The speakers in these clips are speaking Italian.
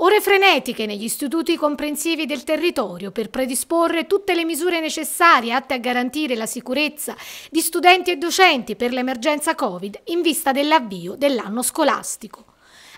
Ore frenetiche negli istituti comprensivi del territorio per predisporre tutte le misure necessarie atte a garantire la sicurezza di studenti e docenti per l'emergenza Covid in vista dell'avvio dell'anno scolastico.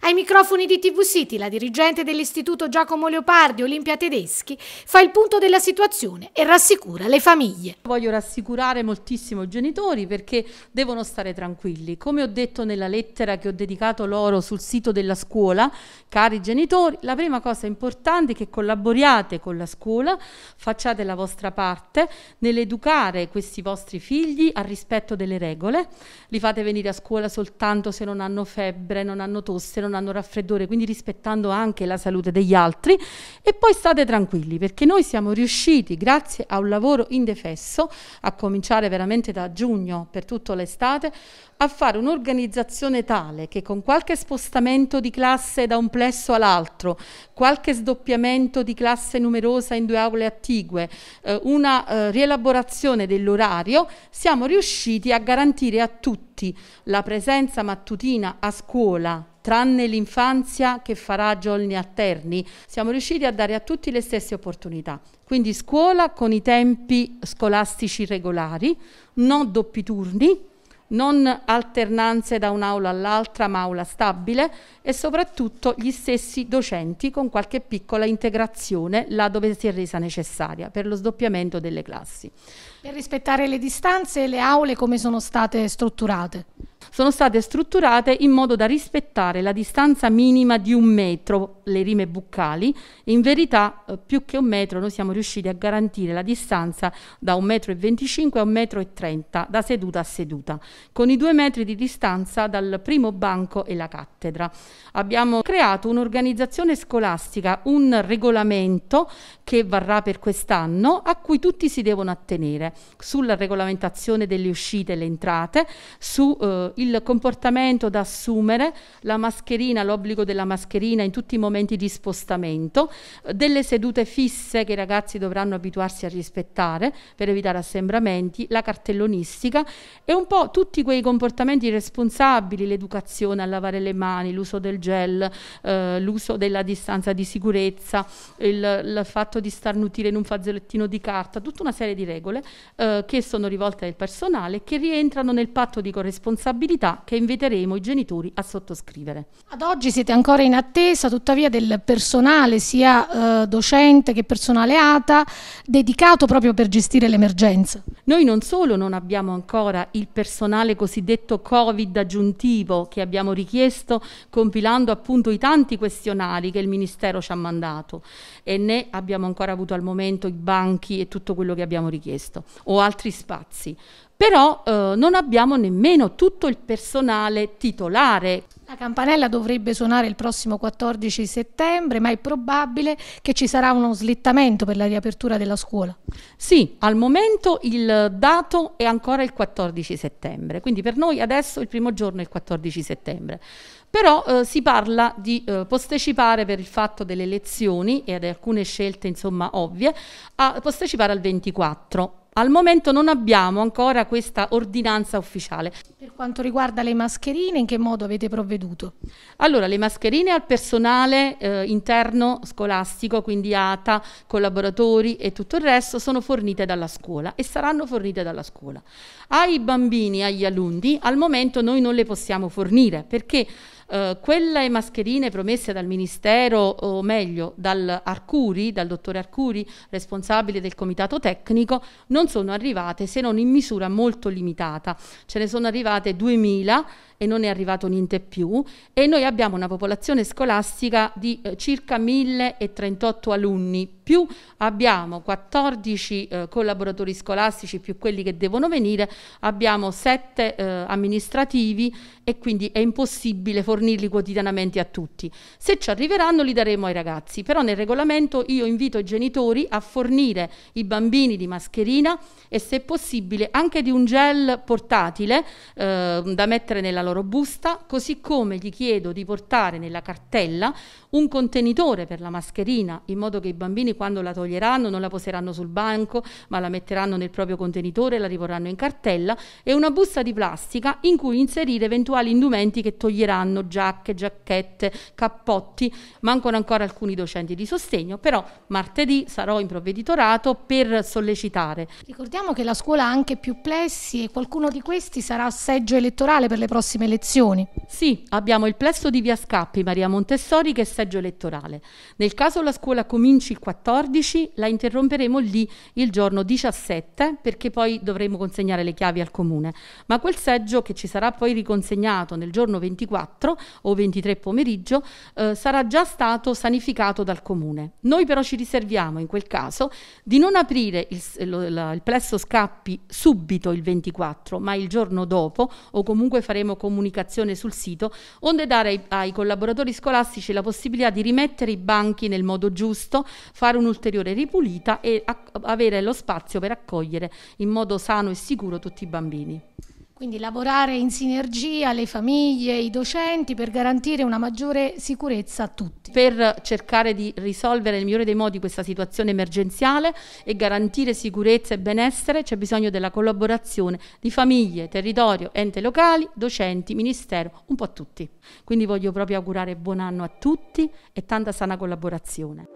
Ai microfoni di TV City, la dirigente dell'Istituto Giacomo Leopardi, Olimpia Tedeschi, fa il punto della situazione e rassicura le famiglie. Voglio rassicurare moltissimo i genitori perché devono stare tranquilli. Come ho detto nella lettera che ho dedicato loro sul sito della scuola, cari genitori, la prima cosa importante è che collaboriate con la scuola, facciate la vostra parte nell'educare questi vostri figli al rispetto delle regole, li fate venire a scuola soltanto se non hanno febbre, non hanno tosse, non non hanno raffreddore, quindi rispettando anche la salute degli altri e poi state tranquilli perché noi siamo riusciti grazie a un lavoro indefesso, a cominciare veramente da giugno per tutto l'estate, a fare un'organizzazione tale che con qualche spostamento di classe da un plesso all'altro, qualche sdoppiamento di classe numerosa in due aule attigue, eh, una eh, rielaborazione dell'orario, siamo riusciti a garantire a tutti la presenza mattutina a scuola tranne l'infanzia che farà giorni alterni, siamo riusciti a dare a tutti le stesse opportunità. Quindi scuola con i tempi scolastici regolari, non doppi turni, non alternanze da un'aula all'altra, ma aula stabile e soprattutto gli stessi docenti con qualche piccola integrazione là dove si è resa necessaria per lo sdoppiamento delle classi. Per rispettare le distanze, le aule come sono state strutturate? sono state strutturate in modo da rispettare la distanza minima di un metro, le rime buccali, in verità eh, più che un metro noi siamo riusciti a garantire la distanza da 1,25 m a 1,30 m da seduta a seduta, con i due metri di distanza dal primo banco e la cattedra. Abbiamo creato un'organizzazione scolastica, un regolamento che varrà per quest'anno, a cui tutti si devono attenere sulla regolamentazione delle uscite e le entrate, su eh, il comportamento da assumere, la mascherina, l'obbligo della mascherina in tutti i momenti di spostamento, delle sedute fisse che i ragazzi dovranno abituarsi a rispettare per evitare assembramenti, la cartellonistica e un po' tutti quei comportamenti responsabili, l'educazione a lavare le mani, l'uso del gel, eh, l'uso della distanza di sicurezza, il, il, fatto di starnutire in un fazzolettino di carta, tutta una serie di regole eh, che sono rivolte al personale che rientrano nel patto di corresponsabilità attività che inviteremo i genitori a sottoscrivere. Ad oggi siete ancora in attesa tuttavia del personale sia eh, docente che personale ATA dedicato proprio per gestire l'emergenza. Noi non solo non abbiamo ancora il personale cosiddetto Covid aggiuntivo che abbiamo richiesto compilando appunto i tanti questionari che il Ministero ci ha mandato e né abbiamo ancora avuto al momento i banchi e tutto quello che abbiamo richiesto o altri spazi però eh, non abbiamo nemmeno tutto il personale titolare. La campanella dovrebbe suonare il prossimo 14 settembre, ma è probabile che ci sarà uno slittamento per la riapertura della scuola. Sì, al momento il dato è ancora il 14 settembre, quindi per noi adesso il primo giorno è il 14 settembre. Però eh, si parla di eh, postecipare per il fatto delle lezioni e ad alcune scelte insomma ovvie, a postecipare al 24 al momento non abbiamo ancora questa ordinanza ufficiale. Per quanto riguarda le mascherine, in che modo avete provveduto? Allora, le mascherine al personale eh, interno scolastico, quindi ATA, collaboratori e tutto il resto, sono fornite dalla scuola e saranno fornite dalla scuola. Ai bambini, agli alunni, al momento noi non le possiamo fornire perché eh, quelle mascherine promesse dal Ministero, o meglio dal Arcuri, dal dottore Arcuri, responsabile del comitato tecnico, non sono arrivate se non in misura molto limitata. Ce ne sono arrivate 2000 e non è arrivato niente più e noi abbiamo una popolazione scolastica di eh, circa 1038 alunni, più abbiamo 14 eh, collaboratori scolastici più quelli che devono venire, abbiamo 7 eh, amministrativi e quindi è impossibile fornirli quotidianamente a tutti. Se ci arriveranno li daremo ai ragazzi, però nel regolamento io invito i genitori a fornire i bambini di mascherina e se possibile anche di un gel portatile eh, da mettere nella loro loro busta, così come gli chiedo di portare nella cartella un contenitore per la mascherina, in modo che i bambini quando la toglieranno non la poseranno sul banco, ma la metteranno nel proprio contenitore, la riporranno in cartella, e una busta di plastica in cui inserire eventuali indumenti che toglieranno, giacche, giacchette, cappotti, mancano ancora alcuni docenti di sostegno, però martedì sarò in provveditorato per sollecitare. Ricordiamo che la scuola ha anche più plessi e qualcuno di questi sarà seggio elettorale per le prossime prossime elezioni. Sì, abbiamo il plesso di Via Scappi, Maria Montessori, che è seggio elettorale. Nel caso la scuola cominci il 14, la interromperemo lì il giorno 17, perché poi dovremo consegnare le chiavi al comune. Ma quel seggio che ci sarà poi riconsegnato nel giorno 24 o 23 pomeriggio eh, sarà già stato sanificato dal comune. Noi però ci riserviamo in quel caso di non aprire il, lo, la, il plesso Scappi subito il 24, ma il giorno dopo o comunque faremo con comunicazione sul sito, onde dare ai, ai collaboratori scolastici la possibilità di rimettere i banchi nel modo giusto, fare un'ulteriore ripulita e avere lo spazio per accogliere in modo sano e sicuro tutti i bambini. Quindi lavorare in sinergia le famiglie, i docenti per garantire una maggiore sicurezza a tutti. Per cercare di risolvere nel migliore dei modi questa situazione emergenziale e garantire sicurezza e benessere c'è bisogno della collaborazione di famiglie, territorio, enti locali, docenti, ministero, un po' tutti. Quindi voglio proprio augurare buon anno a tutti e tanta sana collaborazione.